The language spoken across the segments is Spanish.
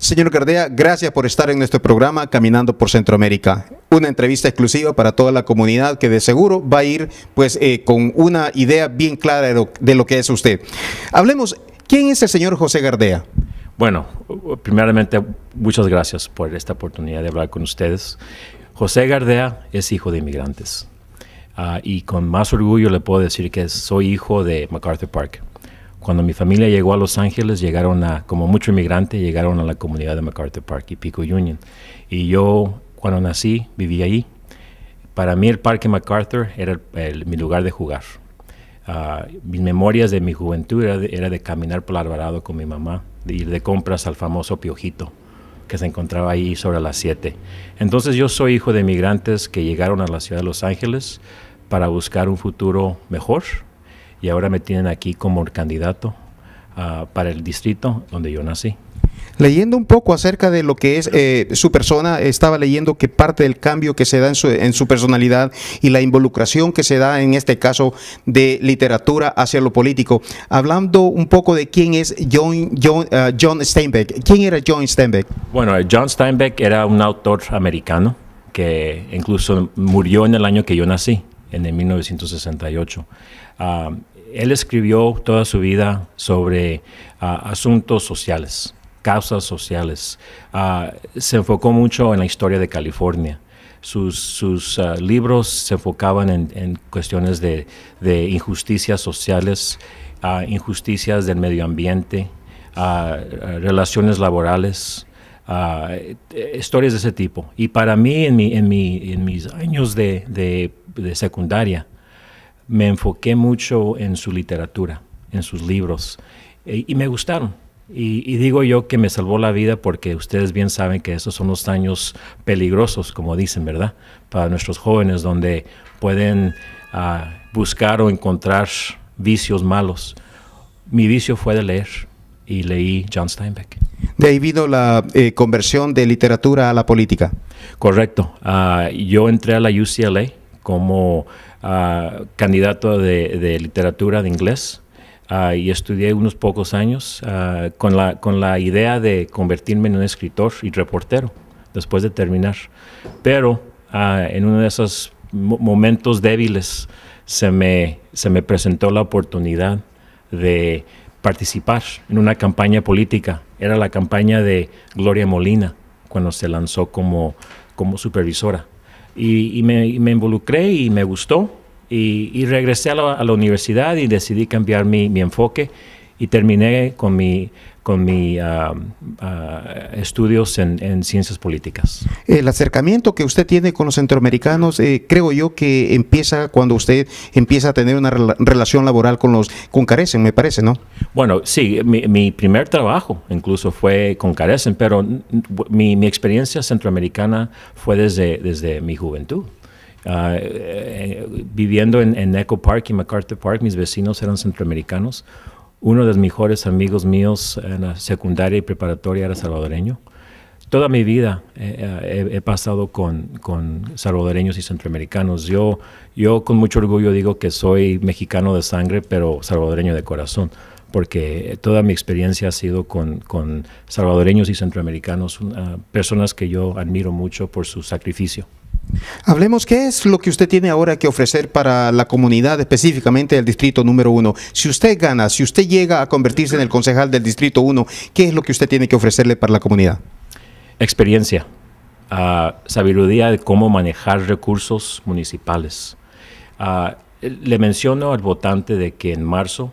Señor Gardea, gracias por estar en nuestro programa Caminando por Centroamérica. Una entrevista exclusiva para toda la comunidad que de seguro va a ir pues eh, con una idea bien clara de lo, que es usted. Hablemos, ¿quién es el señor José Gardea? Bueno, primeramente, muchas gracias por esta oportunidad de hablar con ustedes. José Gardea es hijo de inmigrantes. Ah, y con más orgullo le puedo decir que soy hijo de MacArthur Park. Cuando mi familia llegó a Los Ángeles, llegaron a, como mucho inmigrante, llegaron a la comunidad de MacArthur Park y Pico Union. Y yo, cuando nací, viví ahí. Para mí el Parque MacArthur era mi lugar de jugar. Ah, mis memorias de mi juventud era de, caminar por Alvarado con mi mamá, de ir de compras al famoso Piojito que se encontraba ahí sobre las 7. Entonces yo soy hijo de inmigrantes que llegaron a la ciudad de Los Ángeles para buscar un futuro mejor, y ahora me tienen aquí como candidato ah, para el distrito donde yo nací. Leyendo un poco acerca de lo que es eh, su persona, estaba leyendo que parte del cambio que se da en su, en su, personalidad y la involucración que se da en este caso de literatura hacia lo político. Hablando un poco de quién es John, John, ah, John Steinbeck. ¿Quién era John Steinbeck? Bueno, John Steinbeck era un autor americano que incluso murió en el año que yo nací, en el 1968 él escribió toda su vida sobre ah, asuntos sociales, causas sociales. Ah, se enfocó mucho en la historia de California. Sus, ah, libros se enfocaban en, cuestiones de, injusticias sociales, injusticias del medio ambiente, relaciones laborales, historias de ese tipo. Y para mí, en, mi, en, mis años de secundaria, me enfoqué mucho en su literatura, en sus libros, e, y me gustaron. Y, digo yo que me salvó la vida porque ustedes bien saben que esos son los años peligrosos, como dicen, ¿verdad? Para nuestros jóvenes, donde pueden ah, buscar o encontrar vicios malos. Mi vicio fue de leer y leí John Steinbeck. De ahí vino la eh, conversión de literatura a la política. Correcto. Ah, yo entré a la UCLA como candidato de, literatura de inglés y estudié unos pocos años con, la, con la idea de convertirme en un escritor y reportero después de terminar. Pero en uno de esos momentos débiles se me, se me presentó la oportunidad de participar en una campaña política. Era la campaña de Gloria Molina cuando se lanzó como, como supervisora y, me, involucré y me gustó. Y, regresé a la, universidad y decidí cambiar mi enfoque y terminé con mi con mis ah, ah, estudios en, ciencias políticas. El acercamiento que usted tiene con los centroamericanos, eh, creo yo que empieza cuando usted empieza a tener una relación laboral con los con Carecen, me parece, ¿no? Bueno, sí, mi, primer trabajo incluso fue con Carecen, pero mi, experiencia centroamericana fue desde, desde mi juventud. Ah, eh, viviendo en, en, Echo Park y MacArthur Park, mis vecinos eran centroamericanos. Uno de los mejores amigos míos en la secundaria y preparatoria era salvadoreño. Toda mi vida eh, eh, he, pasado con, salvadoreños y centroamericanos. Yo, yo con mucho orgullo digo que soy mexicano de sangre, pero salvadoreño de corazón, porque toda mi experiencia ha sido con, salvadoreños y centroamericanos, personas que yo admiro mucho por su sacrificio. Hablemos qué es lo que usted tiene ahora que ofrecer para la comunidad, específicamente el distrito número uno. Si usted gana, si usted llega a convertirse en el concejal del distrito uno, ¿qué es lo que usted tiene que ofrecerle para la comunidad? Experiencia, ah, sabiduría de cómo manejar recursos municipales. Ah, le menciono al votante de que en marzo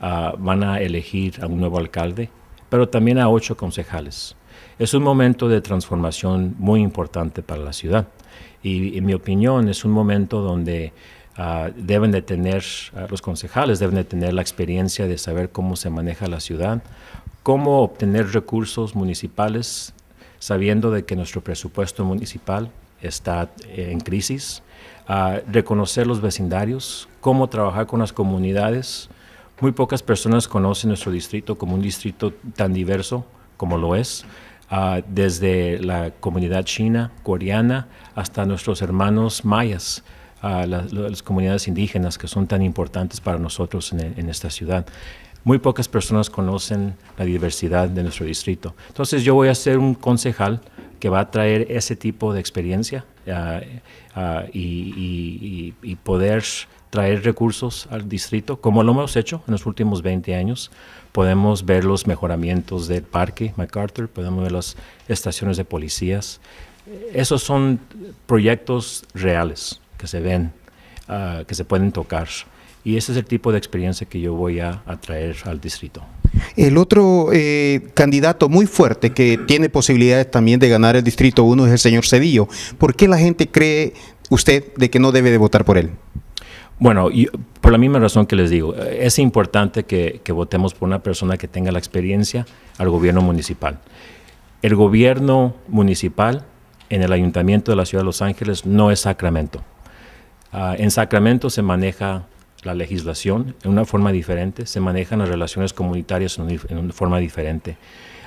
ah, van a elegir a un nuevo alcalde, pero también a ocho concejales es un momento de transformación muy importante para la ciudad. Y en mi opinión es un momento donde ah, deben de tener, ah, los concejales deben de tener la experiencia de saber cómo se maneja la ciudad, cómo obtener recursos municipales, sabiendo de que nuestro presupuesto municipal está en crisis, ah, reconocer los vecindarios, cómo trabajar con las comunidades. Muy pocas personas conocen nuestro distrito como un distrito tan diverso como lo es. Ah, desde la comunidad china, coreana, hasta nuestros hermanos mayas. Ah, las, comunidades indígenas que son tan importantes para nosotros en, esta ciudad muy pocas personas conocen la diversidad de nuestro distrito. Entonces yo voy a ser un concejal que va a traer ese tipo de experiencia ah, y, poder traer recursos al distrito, como lo hemos hecho en los últimos 20 años. Podemos ver los mejoramientos del parque MacArthur, podemos ver las estaciones de policías. Esos son proyectos reales que se ven, ah, que se pueden tocar. Y ese es el tipo de experiencia que yo voy a, traer al distrito. El otro eh, candidato muy fuerte que tiene posibilidades también de ganar el Distrito 1 es el señor Cedillo. ¿Por qué la gente cree usted de que no debe de votar por él? Bueno, por la misma razón que les digo, es importante que, votemos por una persona que tenga la experiencia al gobierno municipal. El gobierno municipal en el ayuntamiento de la ciudad de Los Ángeles no es Sacramento. Ah, en Sacramento se maneja la legislación en una forma diferente, se manejan las relaciones comunitarias en, una forma diferente.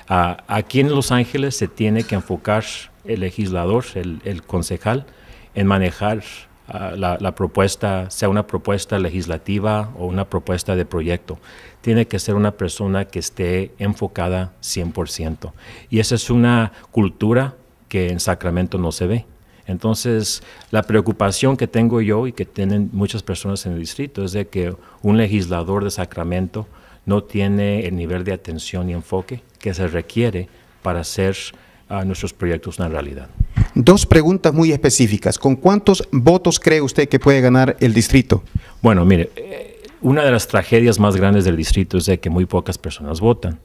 Ah, aquí en Los Ángeles se tiene que enfocar el legislador, el, el concejal, en manejar Ah, la, propuesta sea una propuesta legislativa o una propuesta de proyecto. Tiene que ser una persona que esté enfocada 100%. Y esa es una cultura que en Sacramento no se ve. Entonces, la preocupación que tengo yo y que tienen muchas personas en el distrito es de que un legislador de Sacramento no tiene el nivel de atención y enfoque que se requiere para hacer ah, nuestros proyectos una realidad. Dos preguntas muy específicas. ¿Con cuántos votos cree usted que puede ganar el distrito? Bueno, mire, eh, una de las tragedias más grandes del distrito es de que muy pocas personas votan.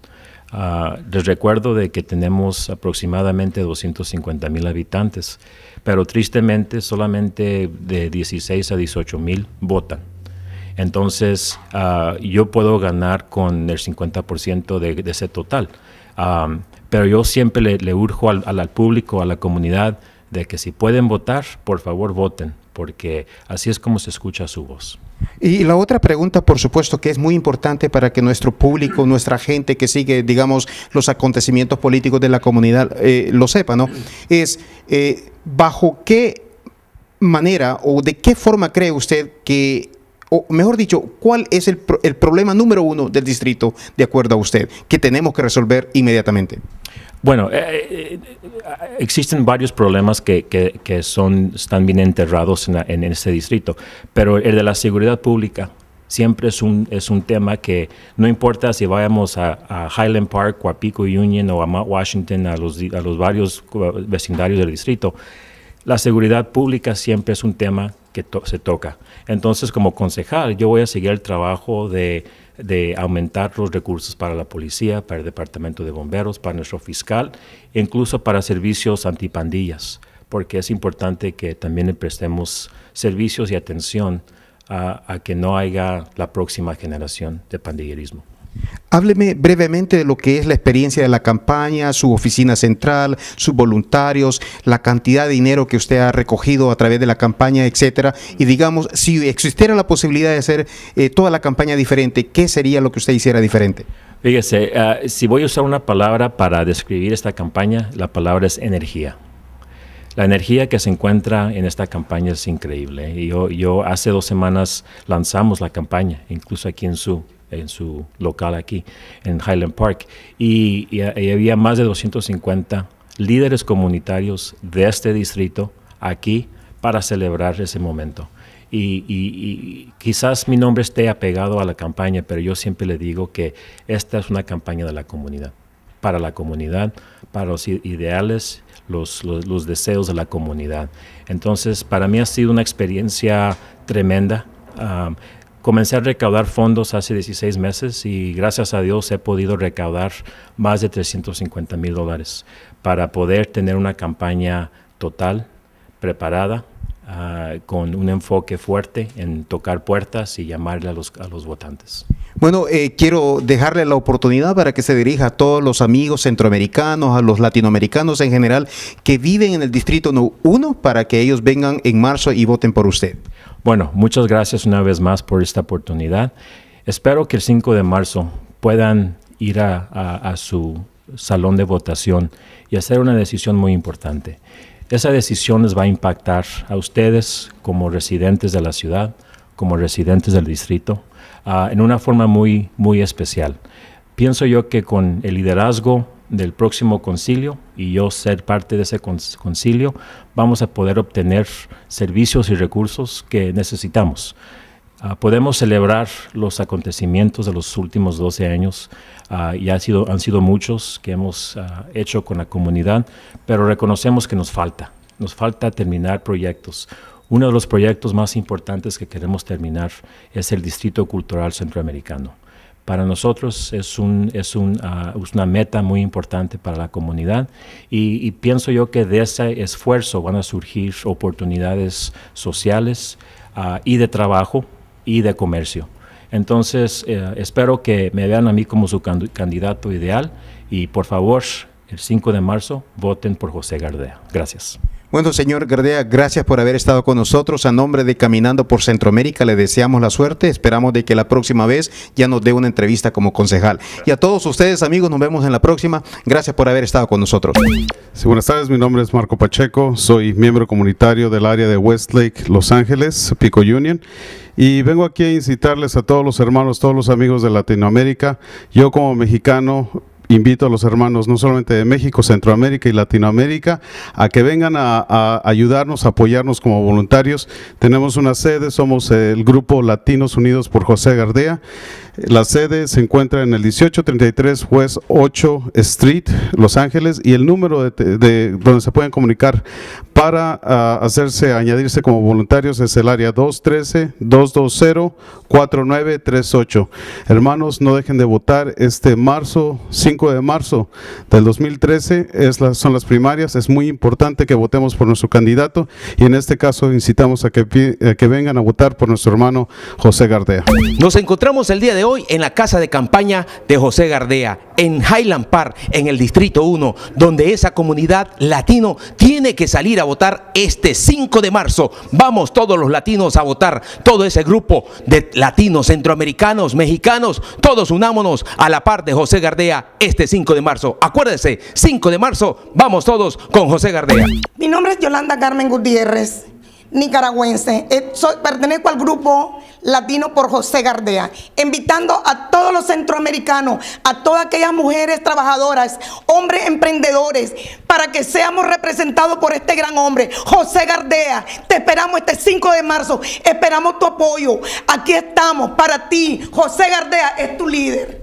Ah, les recuerdo de que tenemos aproximadamente 250 mil habitantes, pero tristemente solamente de 16 a 18 mil votan. Entonces, ah, yo puedo ganar con el 50% de, de, ese total. Ah, pero yo siempre le, urjo al, público, a la comunidad, de que si pueden votar, por favor voten, porque así es como se escucha su voz. Y la otra pregunta, por supuesto, que es muy importante para que nuestro público, nuestra gente que sigue, digamos, los acontecimientos políticos de la comunidad eh, lo sepa, ¿no? Es, eh, ¿bajo qué manera o de qué forma cree usted que, o mejor dicho, cuál es el problema número uno del distrito, de acuerdo a usted, que tenemos que resolver inmediatamente? Bueno, eh, eh, eh, existen varios problemas que, son, están bien enterrados en, este distrito, pero el de la seguridad pública siempre es un, es un tema que no importa si vayamos a, Highland Park o a Pico Union o a Mount Washington, a los, a los varios vecindarios del distrito, la seguridad pública siempre es un tema que se toca. Entonces, como concejal, yo voy a seguir el trabajo de de aumentar los recursos para la policía, para el departamento de bomberos, para nuestro fiscal, incluso para servicios antipandillas, porque es importante que también prestemos servicios y atención a, a que no haya la próxima generación de pandillerismo. Hábleme brevemente de lo que es la experiencia de la campaña, su oficina central, sus voluntarios, la cantidad de dinero que usted ha recogido a través de la campaña, etcétera. Y digamos, si existiera la posibilidad de hacer eh, toda la campaña diferente, ¿qué sería lo que usted hiciera diferente? Fíjese, ah, si voy a usar una palabra para describir esta campaña, la palabra es energía. La energía que se encuentra en esta campaña es increíble. ¿eh? Yo, yo hace dos semanas lanzamos la campaña, incluso aquí en su en su local aquí, en Highland Park. Y, había más de 250 líderes comunitarios de este distrito aquí para celebrar ese momento. Y, quizás mi nombre esté apegado a la campaña, pero yo siempre le digo que esta es una campaña de la comunidad, para la comunidad, para los ideales, los, los, deseos de la comunidad. Entonces, para mí ha sido una experiencia tremenda. Comencé a recaudar fondos hace 16 meses y gracias a Dios he podido recaudar más de 350 mil dólares para poder tener una campaña total, preparada, ah, con un enfoque fuerte en tocar puertas y llamarle a los, a los votantes. Bueno, eh, quiero dejarle la oportunidad para que se dirija a todos los amigos centroamericanos, a los latinoamericanos en general que viven en el Distrito 1, para que ellos vengan en marzo y voten por usted. Bueno, muchas gracias una vez más por esta oportunidad. Espero que el 5 de marzo puedan ir a, su salón de votación y hacer una decisión muy importante. Esa decisión les va a impactar a ustedes como residentes de la ciudad, como residentes del distrito, ah, en una forma muy, muy especial. Pienso yo que con el liderazgo del próximo concilio y yo ser parte de ese concilio, vamos a poder obtener servicios y recursos que necesitamos. Ah, podemos celebrar los acontecimientos de los últimos 12 años ah, y sido, han sido muchos que hemos ah, hecho con la comunidad, pero reconocemos que nos falta, nos falta terminar proyectos. Uno de los proyectos más importantes que queremos terminar es el Distrito Cultural Centroamericano para nosotros es, un, ah, es, una meta muy importante para la comunidad y, pienso yo que de ese esfuerzo van a surgir oportunidades sociales ah, y de trabajo y de comercio. Entonces, eh, espero que me vean a mí como su candidato ideal y por favor, el 5 de marzo, voten por José Gardea. Gracias. Bueno, señor Gardea, gracias por haber estado con nosotros. A nombre de Caminando por Centroamérica, le deseamos la suerte. Esperamos de que la próxima vez ya nos dé una entrevista como concejal. Y a todos ustedes, amigos, nos vemos en la próxima. Gracias por haber estado con nosotros. Sí, buenas tardes, mi nombre es Marco Pacheco. Soy miembro comunitario del área de Westlake, Los Ángeles, Pico Union. Y vengo aquí a incitarles a todos los hermanos, todos los amigos de Latinoamérica. Yo como mexicano invito a los hermanos no solamente de México, Centroamérica y Latinoamérica a que vengan a, ayudarnos, a apoyarnos como voluntarios. Tenemos una sede, somos el grupo Latinos Unidos por José Gardea la sede se encuentra en el 1833 West 8 Street, Los Ángeles, y el número de, donde se pueden comunicar para ah, hacerse, añadirse como voluntarios es el área 213-220-4938. Hermanos, no dejen de votar este marzo, 5 de marzo del 2013, es son las primarias, es muy importante que votemos por nuestro candidato y en este caso incitamos a que, que vengan a votar por nuestro hermano José Gardea. Nos encontramos el día de hoy en la casa de campaña de José Gardea, en Highland Park, en el Distrito 1, donde esa comunidad latino tiene que salir a votar este 5 de marzo. Vamos todos los latinos a votar, todo ese grupo de latinos, centroamericanos, mexicanos, todos unámonos a la par de José Gardea este 5 de marzo. Acuérdense, 5 de marzo, vamos todos con José Gardea. Mi nombre es Yolanda Carmen Gutiérrez nicaragüense. Eh, pertenezco al grupo Latino por José Gardea, invitando a todos los centroamericanos, a todas aquellas mujeres trabajadoras, hombres emprendedores, para que seamos representados por este gran hombre, José Gardea. Te esperamos este 5 de marzo, esperamos tu apoyo. Aquí estamos para ti, José Gardea es tu líder.